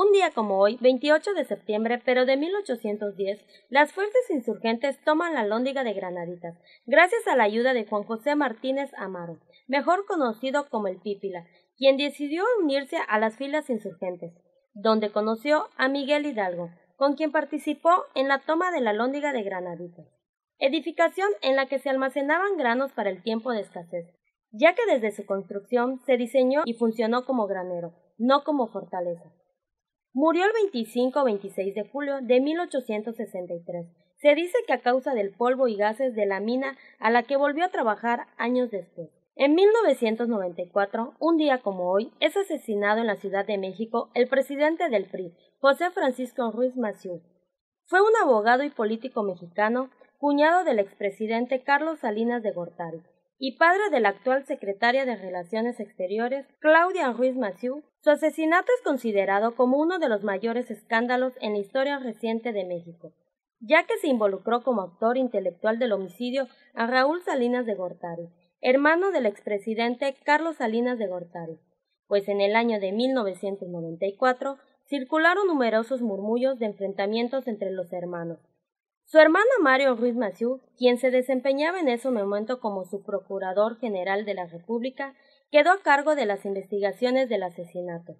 Un día como hoy, 28 de septiembre, pero de 1810, las fuerzas insurgentes toman la lóndiga de Granaditas, gracias a la ayuda de Juan José Martínez Amaro, mejor conocido como el Pípila, quien decidió unirse a las filas insurgentes, donde conoció a Miguel Hidalgo, con quien participó en la toma de la lóndiga de Granaditas, edificación en la que se almacenaban granos para el tiempo de escasez, ya que desde su construcción se diseñó y funcionó como granero, no como fortaleza. Murió el 25 o 26 de julio de 1863. Se dice que a causa del polvo y gases de la mina a la que volvió a trabajar años después. En 1994, un día como hoy, es asesinado en la Ciudad de México el presidente del PRI, José Francisco Ruiz Maciú. Fue un abogado y político mexicano, cuñado del expresidente Carlos Salinas de Gortari, y padre de la actual secretaria de Relaciones Exteriores, Claudia Ruiz Massieu, su asesinato es considerado como uno de los mayores escándalos en la historia reciente de México, ya que se involucró como autor intelectual del homicidio a Raúl Salinas de Gortari, hermano del expresidente Carlos Salinas de Gortari, pues en el año de 1994 circularon numerosos murmullos de enfrentamientos entre los hermanos, su hermano Mario Ruiz Maciú, quien se desempeñaba en ese momento como su procurador general de la República, quedó a cargo de las investigaciones del asesinato.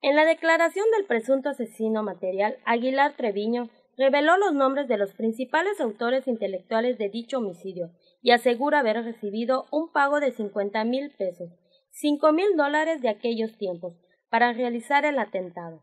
En la declaración del presunto asesino material, Aguilar Treviño reveló los nombres de los principales autores intelectuales de dicho homicidio y asegura haber recibido un pago de 50 mil pesos, 5 mil dólares de aquellos tiempos, para realizar el atentado.